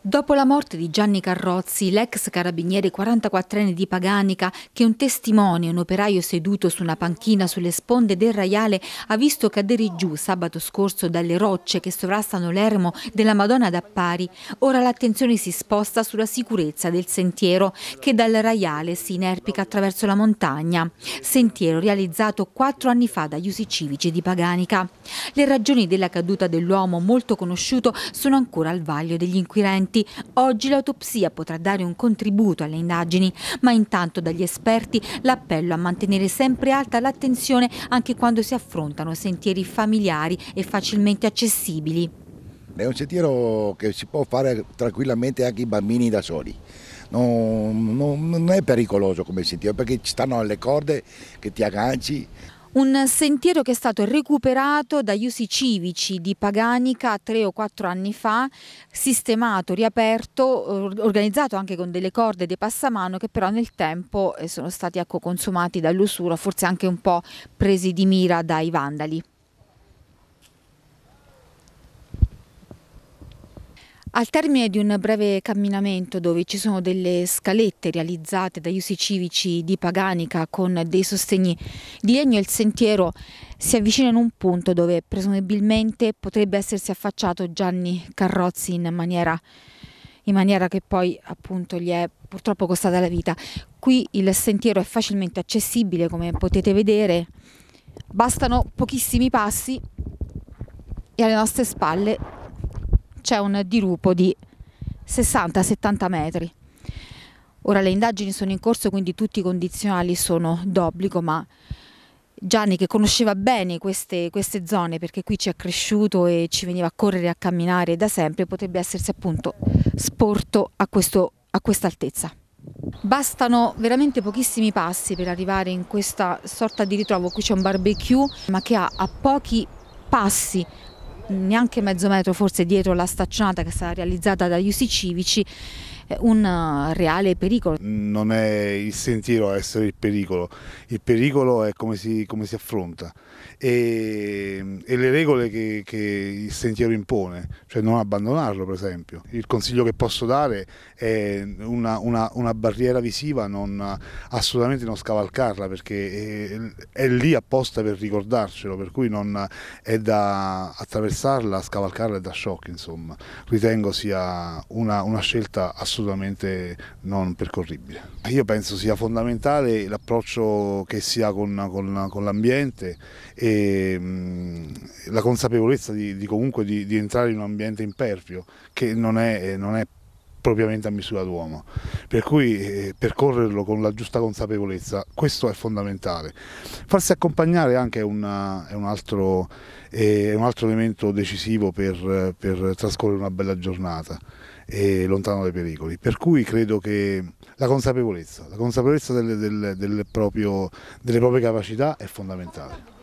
Dopo la morte di Gianni Carrozzi, l'ex carabiniere 44enne di Paganica, che un testimone, un operaio seduto su una panchina sulle sponde del Raiale, ha visto cadere giù sabato scorso dalle rocce che sovrastano l'ermo della Madonna d'Appari, ora l'attenzione si sposta sulla sicurezza del sentiero che dal Raiale si inerpica attraverso la montagna, sentiero realizzato quattro anni fa dagli usi civici di Paganica. Le ragioni della caduta dell'uomo molto conosciuto sono ancora al vaglio degli inquirenti incidenti. Oggi l'autopsia potrà dare un contributo alle indagini, ma intanto dagli esperti l'appello a mantenere sempre alta l'attenzione anche quando si affrontano sentieri familiari e facilmente accessibili. È un sentiero che si può fare tranquillamente anche i bambini da soli. Non, non, non è pericoloso come sentiero perché ci stanno le corde che ti agganci. Un sentiero che è stato recuperato dagli usi civici di Paganica tre o quattro anni fa, sistemato, riaperto, organizzato anche con delle corde e dei passamano che però nel tempo eh, sono stati ecco, consumati dall'usura, forse anche un po' presi di mira dai vandali. Al termine di un breve camminamento dove ci sono delle scalette realizzate dagli usi civici di Paganica con dei sostegni di legno, il sentiero si avvicina in un punto dove presumibilmente potrebbe essersi affacciato Gianni Carrozzi in maniera, in maniera che poi appunto gli è purtroppo costata la vita. Qui il sentiero è facilmente accessibile come potete vedere, bastano pochissimi passi e alle nostre spalle c'è un dirupo di 60-70 metri. Ora le indagini sono in corso, quindi tutti i condizionali sono d'obbligo, ma Gianni che conosceva bene queste, queste, zone perché qui ci è cresciuto e ci veniva a correre a camminare da sempre potrebbe essersi appunto sporto a, questo, a questa altezza. Bastano veramente pochissimi passi per arrivare in questa sorta di ritrovo, qui c'è un barbecue ma che ha a pochi passi neanche mezzo metro forse dietro la staccionata che sarà realizzata dagli usi civici eh, un eh, reale pericolo. Non è il sentiero a essere il pericolo, il pericolo è come si, come si affronta e, e, le regole che, che, il sentiero impone, cioè non abbandonarlo per esempio. Il consiglio che posso dare è una, una, una barriera visiva, non, assolutamente non scavalcarla perché è, è, lì apposta per ricordarcelo, per cui non è da attraversare bypassarla, scavalcarla da shock, insomma, ritengo sia una, una scelta assolutamente non percorribile. Io penso sia fondamentale l'approccio che si ha con, con, con l'ambiente e mh, mm, la consapevolezza di, di comunque di, di, entrare in un ambiente impervio che non è, non è propriamente a misura d'uomo, per cui eh, percorrerlo con la giusta consapevolezza, questo è fondamentale. Farsi accompagnare anche è, una, è, un, altro, è un, altro, elemento decisivo per, per trascorrere una bella giornata e eh, lontano dai pericoli. Per cui credo che la consapevolezza, la consapevolezza delle, delle, delle, proprio, delle proprie capacità è fondamentale.